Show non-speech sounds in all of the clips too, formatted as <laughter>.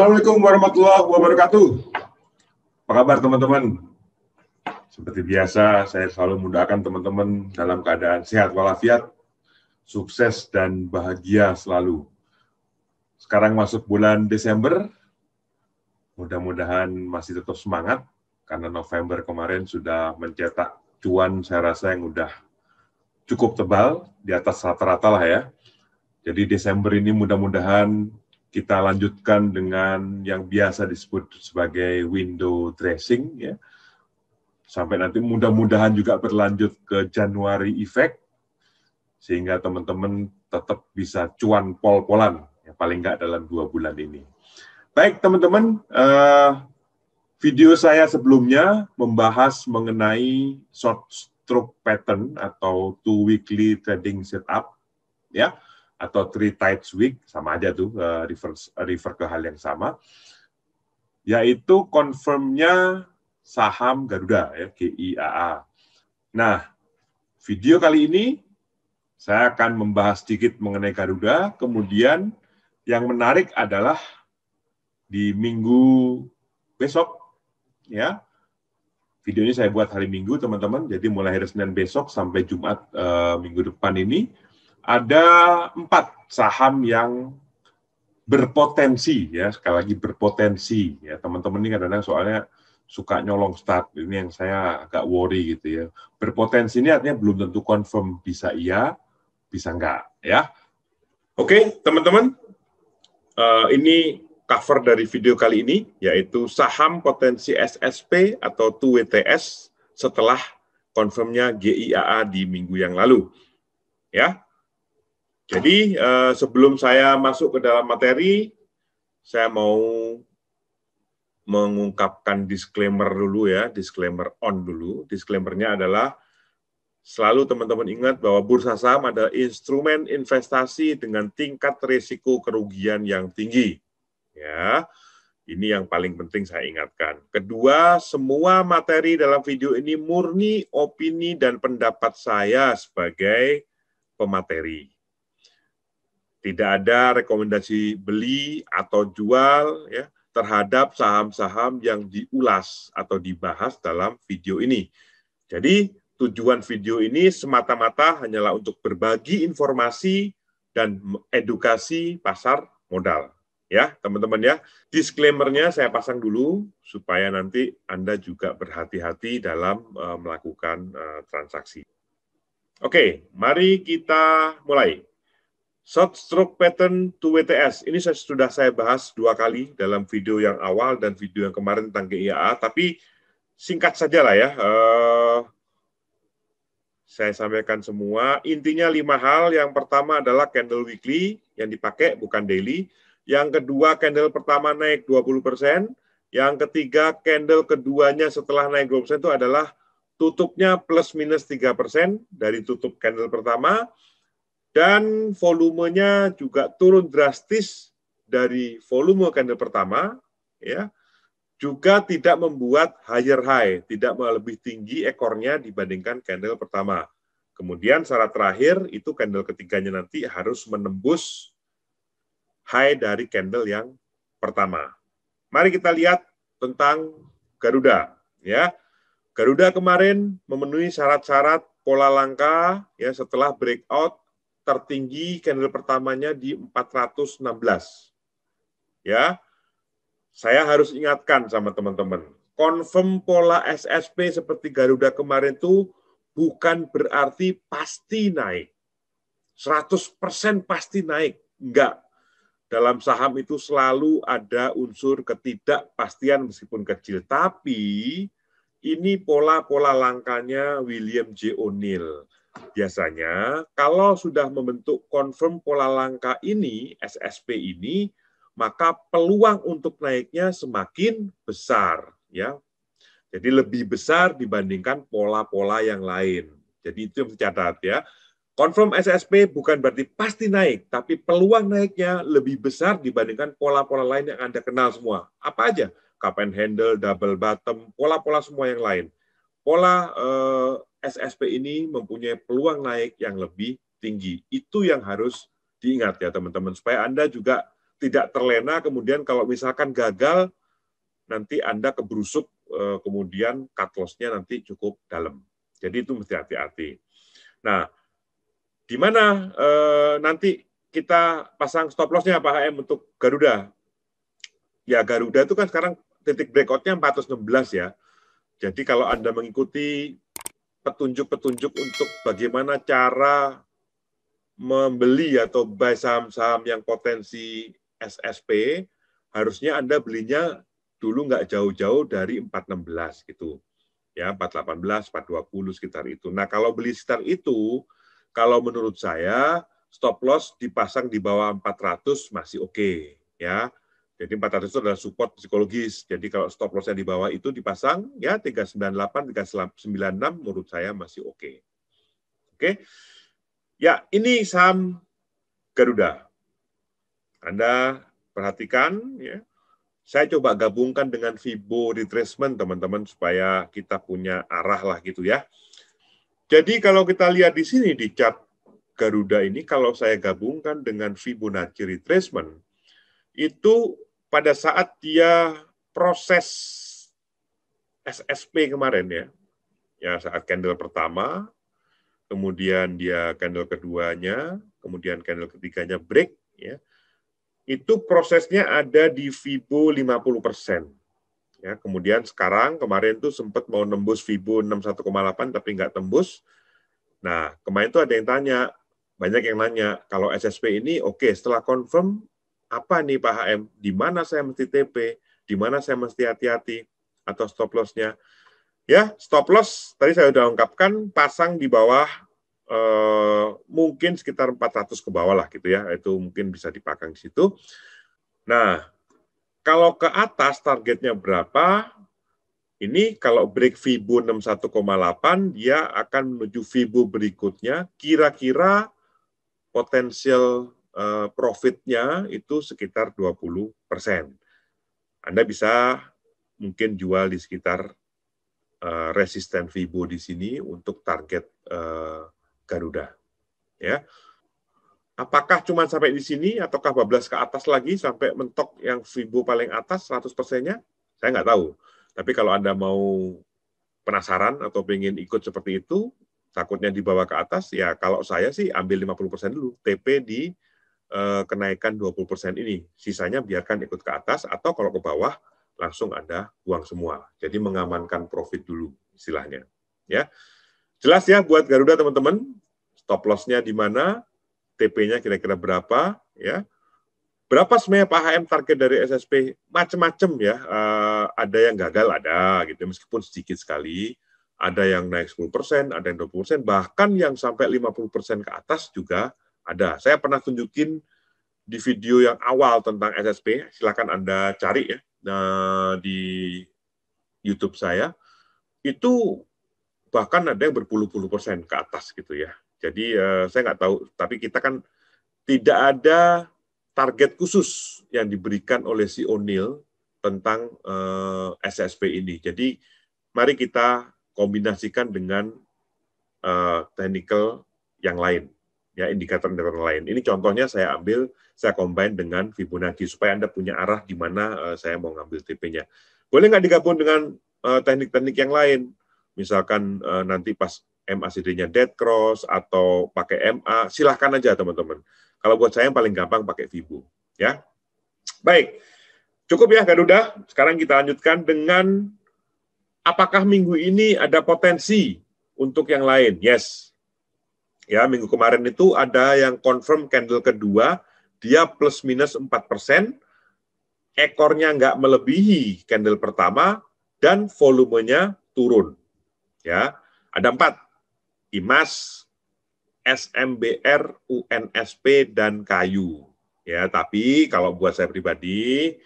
Assalamualaikum warahmatullahi wabarakatuh. Apa kabar teman-teman? Seperti biasa, saya selalu mudahkan teman-teman dalam keadaan sehat walafiat, sukses dan bahagia selalu. Sekarang masuk bulan Desember, mudah-mudahan masih tetap semangat karena November kemarin sudah mencetak cuan saya rasa yang udah cukup tebal di atas rata-rata lah ya. Jadi Desember ini mudah-mudahan kita lanjutkan dengan yang biasa disebut sebagai window dressing ya. Sampai nanti mudah-mudahan juga berlanjut ke Januari effect sehingga teman-teman tetap bisa cuan pol-polan ya, paling nggak dalam dua bulan ini. Baik teman-teman, uh, video saya sebelumnya membahas mengenai short stroke pattern atau two weekly trading setup ya atau three types week sama aja tuh uh, refer refer ke hal yang sama yaitu confirmnya saham Garuda ya GIAA. Nah, video kali ini saya akan membahas sedikit mengenai Garuda, kemudian yang menarik adalah di minggu besok ya. Video ini saya buat hari Minggu, teman-teman. Jadi mulai hari Senin besok sampai Jumat uh, minggu depan ini ada empat saham yang berpotensi ya sekali lagi berpotensi ya teman-teman ini kadang-kadang soalnya suka nyolong start ini yang saya agak worry gitu ya berpotensi ini artinya belum tentu confirm bisa iya bisa enggak ya oke teman-teman uh, ini cover dari video kali ini yaitu saham potensi SSP atau 2WTS setelah confirmnya GIAA di minggu yang lalu. Ya. Jadi uh, sebelum saya masuk ke dalam materi, saya mau mengungkapkan disclaimer dulu ya, disclaimer on dulu. Disclaimernya adalah selalu teman-teman ingat bahwa bursa saham adalah instrumen investasi dengan tingkat risiko kerugian yang tinggi. Ya, ini yang paling penting saya ingatkan. Kedua, semua materi dalam video ini murni opini dan pendapat saya sebagai pemateri tidak ada rekomendasi beli atau jual ya terhadap saham-saham yang diulas atau dibahas dalam video ini. Jadi tujuan video ini semata-mata hanyalah untuk berbagi informasi dan edukasi pasar modal. Ya, teman-teman ya. Disclaimer-nya saya pasang dulu supaya nanti Anda juga berhati-hati dalam uh, melakukan uh, transaksi. Oke, mari kita mulai. Short stroke pattern to WTS. Ini saya, sudah saya bahas dua kali dalam video yang awal dan video yang kemarin tentang GIA, tapi singkat saja lah ya. Uh, saya sampaikan semua. Intinya lima hal. Yang pertama adalah candle weekly yang dipakai, bukan daily. Yang kedua, candle pertama naik 20%. Yang ketiga, candle keduanya setelah naik 20% itu adalah tutupnya plus minus 3% dari tutup candle pertama dan volumenya juga turun drastis dari volume candle pertama, ya juga tidak membuat higher high, tidak lebih tinggi ekornya dibandingkan candle pertama. Kemudian syarat terakhir itu candle ketiganya nanti harus menembus high dari candle yang pertama. Mari kita lihat tentang Garuda ya. Garuda kemarin memenuhi syarat-syarat pola langka ya setelah breakout tertinggi candle pertamanya di 416. Ya. Saya harus ingatkan sama teman-teman, confirm pola SSP seperti Garuda kemarin itu bukan berarti pasti naik. 100% pasti naik. Enggak. Dalam saham itu selalu ada unsur ketidakpastian meskipun kecil. Tapi ini pola-pola langkanya William J. O'Neill Biasanya kalau sudah membentuk confirm pola langka ini, SSP ini, maka peluang untuk naiknya semakin besar ya. Jadi lebih besar dibandingkan pola-pola yang lain. Jadi itu yang dicatat ya. Confirm SSP bukan berarti pasti naik, tapi peluang naiknya lebih besar dibandingkan pola-pola lain yang Anda kenal semua. Apa aja? Cup and handle, double bottom, pola-pola semua yang lain. Pola eh, SSP ini mempunyai peluang naik yang lebih tinggi. Itu yang harus diingat ya teman-teman supaya Anda juga tidak terlena kemudian kalau misalkan gagal nanti Anda kebrusuk eh, kemudian cut loss-nya nanti cukup dalam. Jadi itu mesti hati-hati. Nah, di mana eh, nanti kita pasang stop loss-nya Pak HM untuk Garuda? Ya Garuda itu kan sekarang titik breakout-nya 416 ya. Jadi kalau Anda mengikuti petunjuk-petunjuk untuk bagaimana cara membeli atau buy saham-saham yang potensi SSP, harusnya Anda belinya dulu nggak jauh-jauh dari 416 gitu. Ya, 418, 420 sekitar itu. Nah, kalau beli sekitar itu, kalau menurut saya stop loss dipasang di bawah 400 masih oke okay, ya. Jadi 400 itu adalah support psikologis. Jadi kalau stop lossnya di bawah itu dipasang, ya 398, 396 menurut saya masih oke. Okay. Oke, okay? ya ini saham Garuda. Anda perhatikan, ya. Saya coba gabungkan dengan Fibo retracement teman-teman supaya kita punya arah lah gitu ya. Jadi kalau kita lihat di sini di chart Garuda ini kalau saya gabungkan dengan Fibonacci retracement itu pada saat dia proses SSP kemarin ya, ya saat candle pertama, kemudian dia candle keduanya, kemudian candle ketiganya break, ya itu prosesnya ada di Fibo 50 persen. Ya, kemudian sekarang kemarin tuh sempat mau nembus Fibo 61,8 tapi nggak tembus. Nah, kemarin tuh ada yang tanya, banyak yang nanya, kalau SSP ini oke okay, setelah confirm apa nih Pak HM, di mana saya mesti TP, di mana saya mesti hati-hati, atau stop loss-nya. Ya, stop loss tadi saya sudah ungkapkan, pasang di bawah eh, mungkin sekitar 400 ke bawah lah gitu ya, itu mungkin bisa dipakang di situ. Nah, kalau ke atas targetnya berapa, ini kalau break Fibu 61,8, dia akan menuju Fibu berikutnya, kira-kira potensial Eh, profitnya itu sekitar 20 persen. Anda bisa mungkin jual di sekitar eh, resisten Fibo di sini untuk target eh, Garuda. Ya, Apakah cuma sampai di sini ataukah bablas ke atas lagi sampai mentok yang Fibo paling atas 100 persennya? Saya nggak tahu. Tapi kalau Anda mau penasaran atau ingin ikut seperti itu, takutnya dibawa ke atas, ya kalau saya sih ambil 50 persen dulu, TP di Eh, kenaikan 20% ini. Sisanya biarkan ikut ke atas atau kalau ke bawah langsung Anda buang semua. Jadi mengamankan profit dulu istilahnya. Ya. Jelas ya buat Garuda teman-teman, stop loss-nya di mana, TP-nya kira-kira berapa, ya. Berapa sebenarnya Pak HM target dari SSP? macem-macem ya. Uh, ada yang gagal ada gitu ya. meskipun sedikit sekali, ada yang naik 10%, ada yang 20%, bahkan yang sampai 50% ke atas juga ada. Saya pernah tunjukin di video yang awal tentang SSP, silakan Anda cari ya eh, di YouTube saya. Itu bahkan ada yang berpuluh-puluh persen ke atas gitu ya. Jadi eh, saya nggak tahu, tapi kita kan tidak ada target khusus yang diberikan oleh si O'Neill tentang eh, SSP ini. Jadi mari kita kombinasikan dengan eh, technical yang lain ya indikator-indikator lain. Ini contohnya saya ambil, saya combine dengan Fibonacci supaya Anda punya arah di mana uh, saya mau ngambil TP-nya. Boleh nggak digabung dengan eh, teknik-teknik uh, yang lain? Misalkan uh, nanti pas MACD-nya dead cross atau pakai MA, silahkan aja teman-teman. Kalau buat saya yang paling gampang pakai Fibu. ya. Baik, cukup ya Garuda. Sekarang kita lanjutkan dengan apakah minggu ini ada potensi untuk yang lain? Yes, ya minggu kemarin itu ada yang confirm candle kedua dia plus minus 4 persen, ekornya nggak melebihi candle pertama dan volumenya turun. Ya, ada empat, IMAS, SMBR, UNSP, dan kayu. Ya, tapi kalau buat saya pribadi,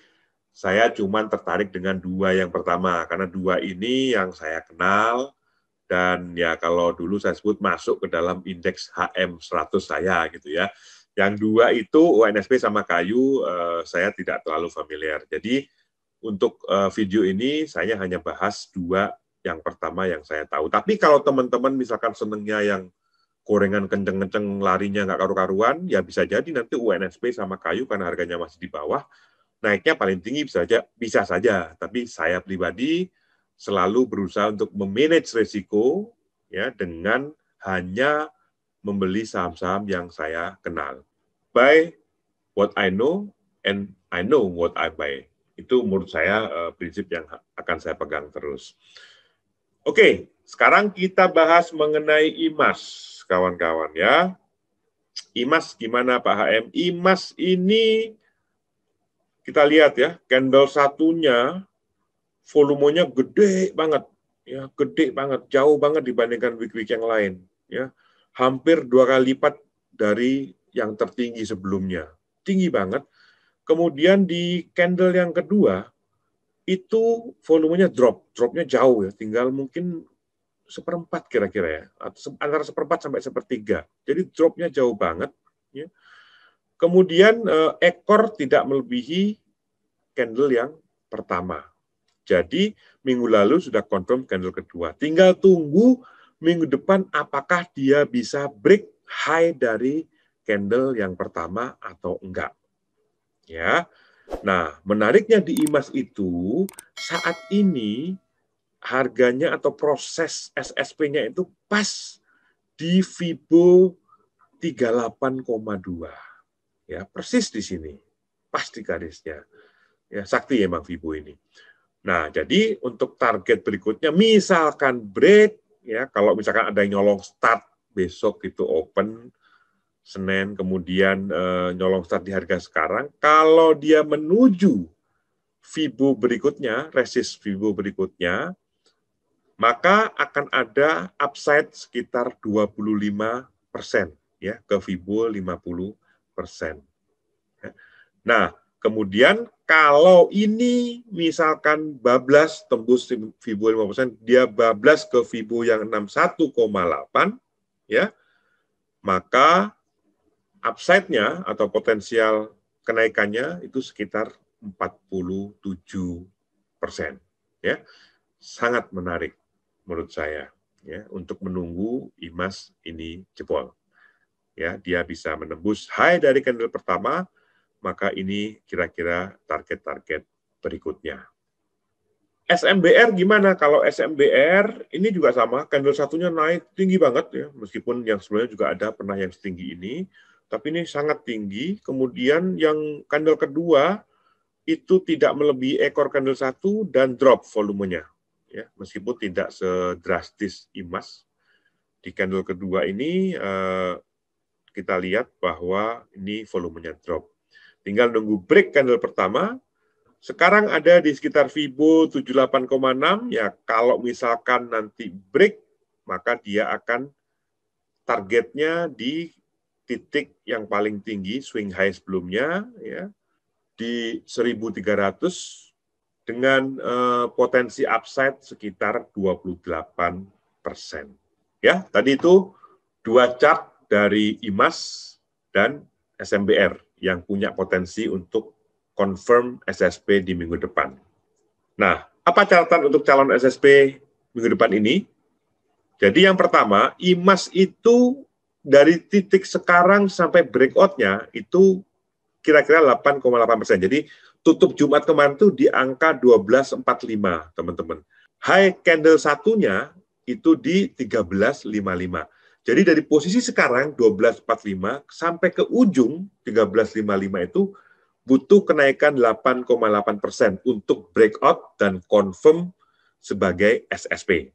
saya cuman tertarik dengan dua yang pertama karena dua ini yang saya kenal, dan ya kalau dulu saya sebut masuk ke dalam indeks HM 100 saya gitu ya. Yang dua itu UNSP sama kayu eh, saya tidak terlalu familiar. Jadi untuk eh, video ini saya hanya bahas dua yang pertama yang saya tahu. Tapi kalau teman-teman misalkan senengnya yang gorengan kenceng-kenceng larinya nggak karu-karuan, ya bisa jadi nanti UNSP sama kayu karena harganya masih di bawah, naiknya paling tinggi bisa saja, bisa saja. Tapi saya pribadi selalu berusaha untuk memanage risiko ya dengan hanya membeli saham-saham yang saya kenal. Buy what I know and I know what I buy. Itu menurut saya uh, prinsip yang akan saya pegang terus. Oke, okay, sekarang kita bahas mengenai IMAS, kawan-kawan ya. IMAS gimana Pak HM? IMAS ini kita lihat ya, candle satunya volumenya gede banget, ya gede banget, jauh banget dibandingkan week-week yang lain, ya hampir dua kali lipat dari yang tertinggi sebelumnya, tinggi banget. Kemudian di candle yang kedua itu volumenya drop, dropnya jauh ya, tinggal mungkin seperempat kira-kira ya, atau antara seperempat sampai sepertiga. Jadi dropnya jauh banget. Ya. Kemudian eh, ekor tidak melebihi candle yang pertama. Jadi minggu lalu sudah confirm candle kedua. Tinggal tunggu minggu depan apakah dia bisa break high dari candle yang pertama atau enggak. Ya. Nah, menariknya di emas itu saat ini harganya atau proses SSP-nya itu pas di Fibo 38,2. Ya, persis di sini. Pas di garisnya. Ya, sakti emang Fibo ini. Nah, jadi untuk target berikutnya, misalkan break, ya kalau misalkan ada nyolong start besok itu open, Senin, kemudian e, nyolong start di harga sekarang, kalau dia menuju Fibo berikutnya, resist Fibo berikutnya, maka akan ada upside sekitar 25 persen ya ke Fibo 50 persen. Ya. Nah, Kemudian kalau ini misalkan bablas tembus Fibo 5%, dia bablas ke Fibo yang 61,8 ya. Maka upside-nya atau potensial kenaikannya itu sekitar 47 persen. Ya, sangat menarik menurut saya ya untuk menunggu IMAS ini jebol. Ya, dia bisa menembus high dari candle pertama, maka ini kira-kira target-target berikutnya. SMBR gimana? Kalau SMBR ini juga sama, candle satunya naik tinggi banget ya, meskipun yang sebelumnya juga ada pernah yang setinggi ini, tapi ini sangat tinggi. Kemudian yang candle kedua itu tidak melebihi ekor candle satu dan drop volumenya, ya, meskipun tidak sedrastis emas. Di candle kedua ini eh, kita lihat bahwa ini volumenya drop. Tinggal nunggu break candle pertama. Sekarang ada di sekitar koma 78,6. Ya kalau misalkan nanti break, maka dia akan targetnya di titik yang paling tinggi swing high sebelumnya ya di 1300 dengan eh, potensi upside sekitar 28 persen. Ya, tadi itu dua chart dari IMAS dan SMBR yang punya potensi untuk confirm SSP di minggu depan. Nah, apa catatan untuk calon SSP minggu depan ini? Jadi yang pertama, IMAS itu dari titik sekarang sampai breakout-nya itu kira-kira 8,8 persen. Jadi tutup Jumat kemarin itu di angka 12,45 teman-teman. High candle satunya itu di 13,55. Jadi dari posisi sekarang 12.45 sampai ke ujung 13.55 itu butuh kenaikan 8,8 persen untuk breakout dan confirm sebagai SSP.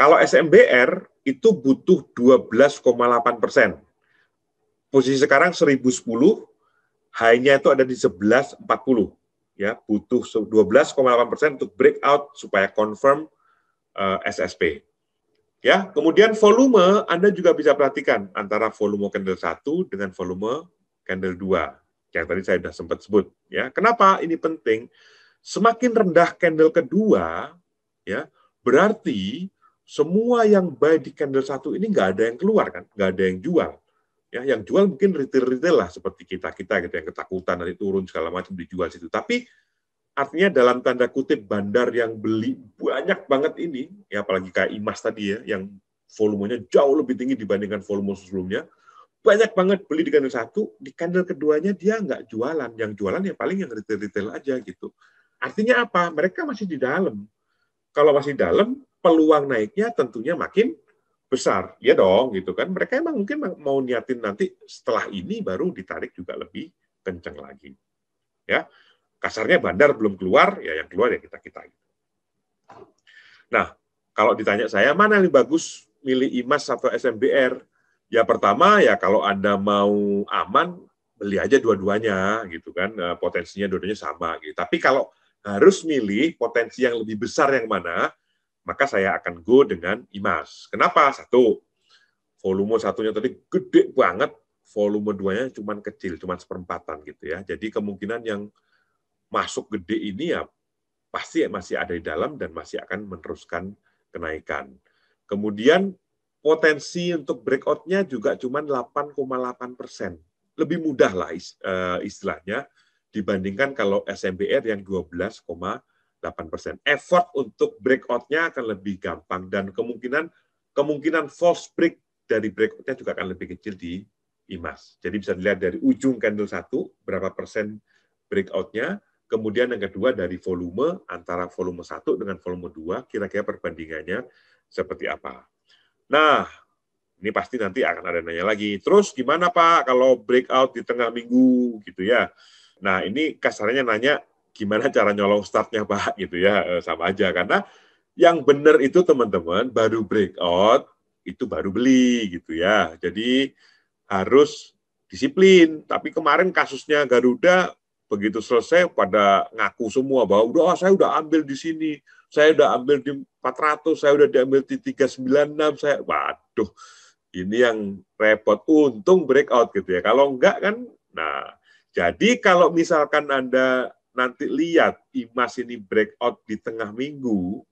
Kalau SMBR itu butuh 12,8 persen. Posisi sekarang 1010, high-nya itu ada di 1140. Ya, butuh 12,8 persen untuk breakout supaya confirm uh, eh, SSP. Ya, kemudian volume Anda juga bisa perhatikan antara volume candle 1 dengan volume candle 2 yang tadi saya sudah sempat sebut ya. Kenapa ini penting? Semakin rendah candle kedua ya, berarti semua yang buy di candle satu ini nggak ada yang keluar kan, nggak ada yang jual. Ya, yang jual mungkin retail-retail lah seperti kita kita gitu yang ketakutan nanti turun segala macam dijual situ. Tapi artinya dalam tanda kutip bandar yang beli banyak banget ini, ya apalagi kayak Imas tadi ya, yang volumenya jauh lebih tinggi dibandingkan volume sebelumnya, banyak banget beli di kandil satu, di kandang keduanya dia nggak jualan. Yang jualan ya paling yang retail-retail aja gitu. Artinya apa? Mereka masih di dalam. Kalau masih dalam, peluang naiknya tentunya makin besar. Ya dong, gitu kan. Mereka emang mungkin mau niatin nanti setelah ini baru ditarik juga lebih kencang lagi. Ya, Kasarnya bandar belum keluar, ya yang keluar ya kita-kita. Nah, kalau ditanya saya, mana yang bagus, milih IMAS atau SMBR? Ya pertama, ya kalau Anda mau aman, beli aja dua-duanya gitu kan eh, potensinya dua-duanya sama gitu. Tapi kalau harus milih potensi yang lebih besar yang mana, maka saya akan go dengan IMAS. Kenapa? Satu, volume satunya tadi gede banget, volume duanya cuman kecil, cuman seperempatan gitu ya. Jadi kemungkinan yang masuk gede ini ya pasti masih ada di dalam dan masih akan meneruskan kenaikan. Kemudian potensi untuk breakout-nya juga cuma 8,8 persen. Lebih mudah lah eh, istilahnya dibandingkan kalau SMBR yang 12,8 persen. Effort untuk breakout-nya akan lebih gampang dan kemungkinan kemungkinan false break dari breakout-nya juga akan lebih kecil di IMAS. Jadi bisa dilihat dari ujung candle satu berapa persen breakout-nya, Kemudian yang kedua dari volume, antara volume 1 dengan volume 2, kira-kira perbandingannya seperti apa. Nah, ini pasti nanti akan ada nanya lagi. Terus gimana Pak kalau breakout di tengah minggu gitu ya? Nah, ini kasarnya nanya gimana <laughs> cara nyolong startnya Pak gitu ya, eh, sama aja. Karena yang benar itu teman-teman baru breakout itu baru beli gitu ya. Jadi harus disiplin. Tapi kemarin kasusnya Garuda begitu selesai pada ngaku semua bahwa udah oh, saya udah ambil di sini, saya udah ambil di 400, saya udah diambil di 396, saya waduh ini yang repot. Untung breakout gitu ya. Kalau enggak kan nah jadi kalau misalkan Anda nanti lihat emas ini breakout di tengah minggu,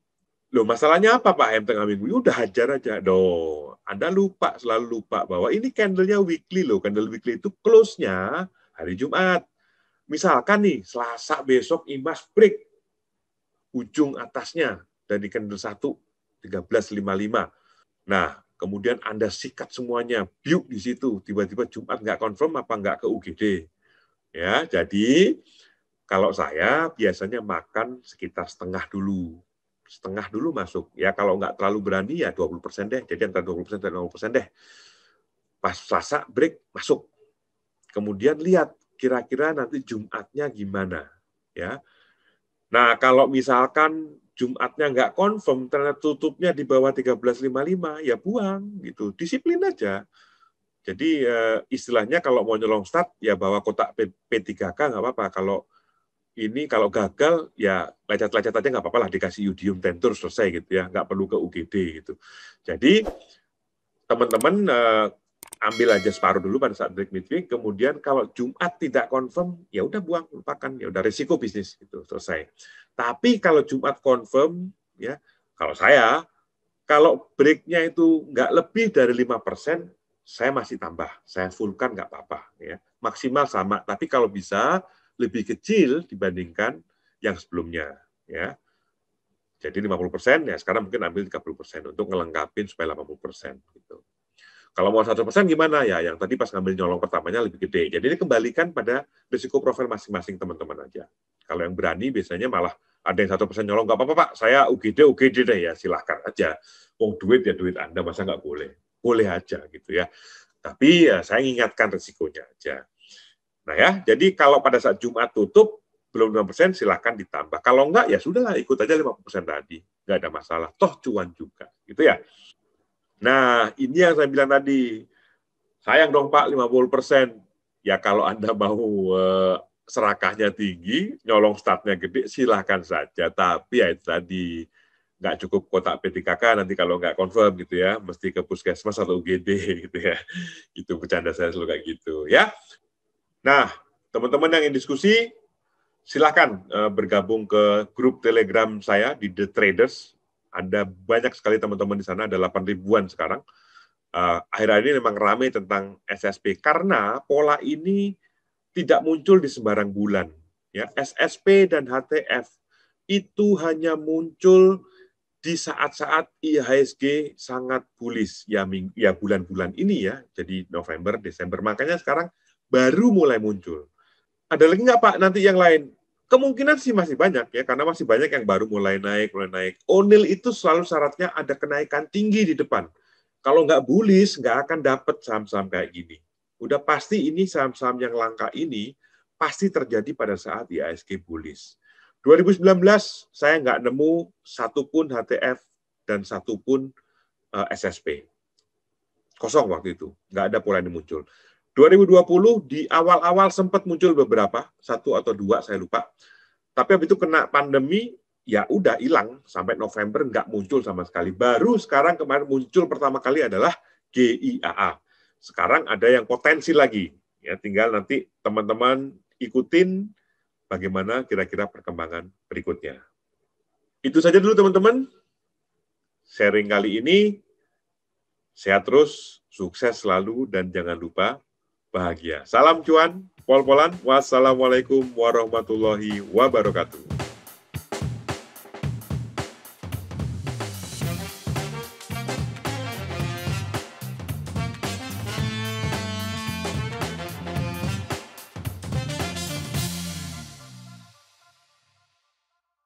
loh masalahnya apa Pak em tengah minggu? Ya udah hajar aja. dong. Anda lupa, selalu lupa bahwa ini candlenya weekly loh. Candle weekly itu close-nya hari Jumat Misalkan nih, Selasa besok imbas break. Ujung atasnya dari candle 1, 13.55. Nah, kemudian Anda sikat semuanya, biuk di situ. Tiba-tiba Jumat nggak confirm apa nggak ke UGD. Ya, jadi kalau saya biasanya makan sekitar setengah dulu. Setengah dulu masuk. Ya kalau nggak terlalu berani ya 20% deh. Jadi antara 20% dan 50% deh. Pas Selasa break masuk. Kemudian lihat kira-kira nanti Jumatnya gimana ya. Nah, kalau misalkan Jumatnya nggak confirm, ternyata tutupnya di bawah 13.55, ya buang gitu. Disiplin aja. Jadi eh, istilahnya kalau mau nyolong start ya bawa kotak P3K nggak apa-apa. Kalau ini kalau gagal ya lecet-lecet aja nggak apa-apa lah dikasih yudium tentur selesai gitu ya nggak perlu ke UGD gitu jadi teman-teman eh, ambil aja separuh dulu pada saat break midweek, kemudian kalau Jumat tidak confirm, ya udah buang, lupakan, ya udah risiko bisnis gitu selesai. Tapi kalau Jumat confirm, ya kalau saya, kalau breaknya itu nggak lebih dari lima persen, saya masih tambah, saya fullkan nggak apa-apa, ya maksimal sama. Tapi kalau bisa lebih kecil dibandingkan yang sebelumnya, ya. Jadi lima puluh persen, ya sekarang mungkin ambil tiga puluh persen untuk ngelengkapin supaya lima puluh persen. Gitu. Kalau mau satu 100% gimana? Ya yang tadi pas ngambil nyolong pertamanya lebih gede. Jadi ini kembalikan pada risiko profil masing-masing teman-teman aja. Kalau yang berani biasanya malah ada yang satu persen nyolong, nggak apa-apa Pak, saya UGD, UGD deh ya, silahkan aja. Wong duit ya duit Anda, masa nggak boleh? Boleh aja gitu ya. Tapi ya saya ingatkan risikonya aja. Nah ya, jadi kalau pada saat Jumat tutup, belum persen, silahkan ditambah. Kalau enggak, ya sudahlah ikut aja 50% tadi. nggak ada masalah. Toh cuan juga. Gitu ya. Nah, ini yang saya bilang tadi. Sayang dong Pak, 50%. Ya kalau Anda mau eh, serakahnya tinggi, nyolong statnya gede, silahkan saja. Tapi ya itu tadi, nggak cukup kotak P3K nanti kalau nggak confirm gitu ya, mesti ke puskesmas atau UGD <laughs> gitu ya. Itu bercanda saya selalu kayak gitu ya. Nah, teman-teman yang ingin diskusi, silahkan uh, bergabung ke grup Telegram saya di The Traders ada banyak sekali teman-teman di sana, ada 8 ribuan sekarang. Uh, akhir-akhir ini memang ramai tentang SSP karena pola ini tidak muncul di sembarang bulan. Ya, SSP dan HTF itu hanya muncul di saat-saat IHSG sangat bullish ya ming, ya bulan-bulan ini ya, jadi November, Desember. Makanya sekarang baru mulai muncul. Ada lagi nggak Pak nanti yang lain? Kemungkinan sih masih banyak ya, karena masih banyak yang baru mulai naik, mulai naik. Onil itu selalu syaratnya ada kenaikan tinggi di depan. Kalau nggak bullish, nggak akan dapat saham-saham kayak gini. Udah pasti ini saham-saham yang langka ini pasti terjadi pada saat IHSG bullish. 2019 saya nggak nemu satupun HTF dan satupun uh, eh, SSP. Kosong waktu itu, nggak ada pola yang muncul. 2020 di awal-awal sempat muncul beberapa, satu atau dua saya lupa. Tapi habis itu kena pandemi, ya udah hilang sampai November nggak muncul sama sekali. Baru sekarang kemarin muncul pertama kali adalah GIAA. Sekarang ada yang potensi lagi. Ya tinggal nanti teman-teman ikutin bagaimana kira-kira perkembangan berikutnya. Itu saja dulu teman-teman. Sharing kali ini sehat terus, sukses selalu dan jangan lupa bahagia. Salam cuan, pol-polan. Wassalamualaikum warahmatullahi wabarakatuh.